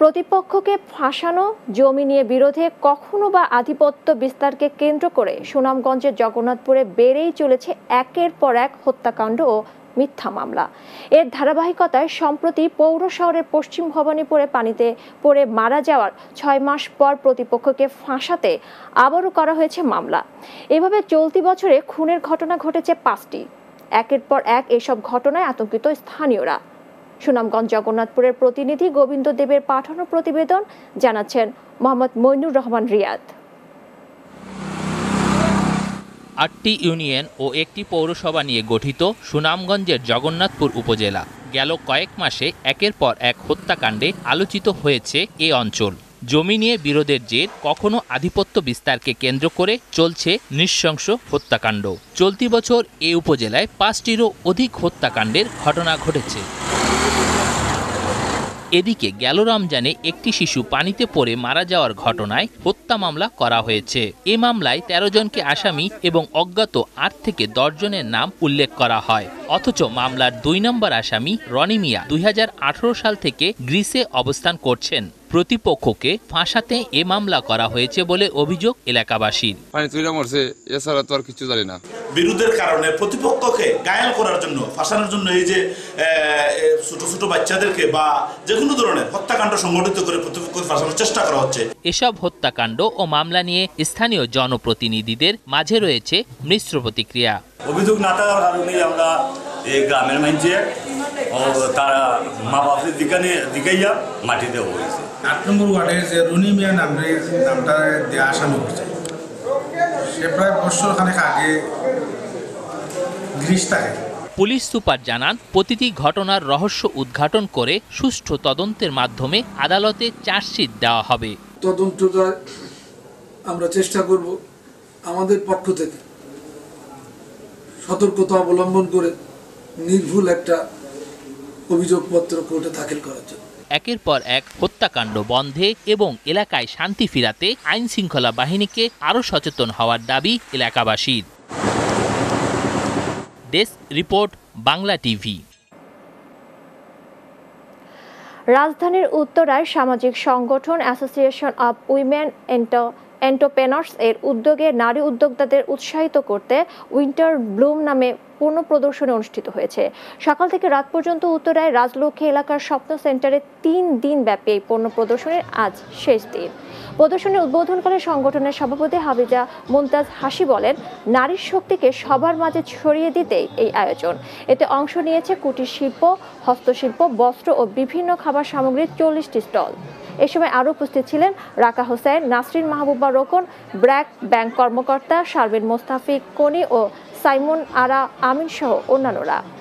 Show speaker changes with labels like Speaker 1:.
Speaker 1: প্রতিপক্ষকে ফাঁসানো জমি নিয়ে বিরোধে কখনো বা আধিপত্য বিস্তারকে কেন্দ্র করে সুনামগঞ্জের জগন্নাথপুরে বেড়েই চলেছে একের পর এক হত্যাকাণ্ড ও মিথ্যা মামলা এর ধারাবাহিকতায় সম্প্রতি পৌর শহরের পশ্চিম ভবনীপুরে পানিতে পড়ে মারা যাওয়ার ছয় মাস পর প্রতিপক্ষকে ফাঁসাতে আবারও করা হয়েছে মামলা এভাবে চলতি বছরে খুনের ঘটনা ঘটেছে পাঁচটি একের পর এক এসব ঘটনায় আতঙ্কিত স্থানীয়রা সুনামগঞ্জ জগন্নাথপুরের প্রতিনিধি গোবিন্দ দেবের পাঠানো প্রতিবেদন জানাচ্ছেন মোহাম্মদ মইনুর রহমান রিয়াদ
Speaker 2: আটটি ইউনিয়ন ও একটি পৌরসভা নিয়ে গঠিত সুনামগঞ্জের জগন্নাথপুর উপজেলা গেল কয়েক মাসে একের পর এক হত্যাকাণ্ডে আলোচিত হয়েছে এ অঞ্চল জমি নিয়ে বিরোধের জের কখনো আধিপত্য বিস্তারকে কেন্দ্র করে চলছে নৃশংস হত্যাকাণ্ড চলতি বছর এ উপজেলায় পাঁচটিরও অধিক হত্যাকাণ্ডের ঘটনা ঘটেছে এদিকে গেল রমজানে একটি শিশু পানিতে পড়ে মারা যাওয়ার ঘটনায় হত্যা মামলা করা হয়েছে এ মামলায় ১৩ জনকে আসামি এবং অজ্ঞাত আট থেকে দশ জনের নাম উল্লেখ করা হয় অথচ মামলার দুই নম্বর আসামি রনি মিয়া দুই সাল থেকে গ্রিসে অবস্থান করছেন প্রতিপক্ষকে ফাঁসাতে এ মামলা করা হয়েছে বলে অভিযোগ এলাকাবাসীর এছাড়া তো আর কিছু জানি না বিরোধের কারণে প্রতিপক্ষকে গায়াল করার জন্য ফাঁসানোর জন্য এই যে ছোট ছোট বাচ্চাদেরকে বা যে কোনো ধরনের হত্যাকাণ্ড সংগঠিত করে প্রতিপক্ষকে ফাঁসানোর চেষ্টা করা হচ্ছে এসব হত্যাকাণ্ড ও মামলা নিয়ে স্থানীয় জনপ্রতিনিধিদের মাঝে রয়েছে মিশ্র প্রতিক্রিয়া অভিযোগ না থাকার কারণে আমরা এই গ্রামের মানুষে তারা মা বাপের দিকে মাটি মাটিতে হয়েছে আট নম্বর ওয়ার্ডের যে রুনি মিয়া নামটা দেওয়া আসামি করছে সে প্রায় বছর খানেক আগে গ্রিস থাকে পুলিশ সুপার জানান প্রতিটি ঘটনার রহস্য উদ্ঘাটন করে সুষ্ঠু তদন্তের মাধ্যমে আদালতে চার্জশিট দেওয়া হবে তদন্তটা
Speaker 1: আমরা চেষ্টা করব আমাদের পক্ষ থেকে সতর্কতা অবলম্বন করে নির্ভুল একটা অভিযোগপত্র কোর্টে দাখিল
Speaker 2: করার জন্য একের পর এক হত্যাকাণ্ড বন্ধে এবং এলাকায় শান্তি ফিরাতে আইন শৃঙ্খলা বাহিনীকে আরও সচেতন হওয়ার দাবি এলাকাবাসীর ডেস্ক রিপোর্ট বাংলা টিভি
Speaker 1: রাজধানীর উত্তরায় সামাজিক সংগঠন association of women enter entrepreneurs এর উদ্যোগে নারী উদ্যোক্তাদের উৎসাহিত করতে উইন্টার ব্লুম নামে পূর্ণ প্রদর্শনী অনুষ্ঠিত হয়েছে সকাল থেকে রাত পর্যন্ত উত্তরায় রাজলক্ষ্মী এলাকার স্বপ্ন সেন্টারে তিন দিন ব্যাপী এই পণ্য প্রদর্শনীর আজ শেষ দিন প্রদর্শনীর উদ্বোধনকালে সংগঠনের সভাপতি হাবিজা মুমতাজ হাসি বলেন নারীর শক্তিকে সবার মাঝে ছড়িয়ে দিতেই এই আয়োজন এতে অংশ নিয়েছে কুটির শিল্প হস্তশিল্প বস্ত্র ও বিভিন্ন খাবার সামগ্রীর চল্লিশটি স্টল এ সময় আরও উপস্থিত ছিলেন রাকা হোসেন নাসরিন মাহবুবা রোকন ব্র্যাক ব্যাংক কর্মকর্তা শারবিন মোস্তাফিক কনি ও সাইমন আরা আমিন সহ অন্যান্যরা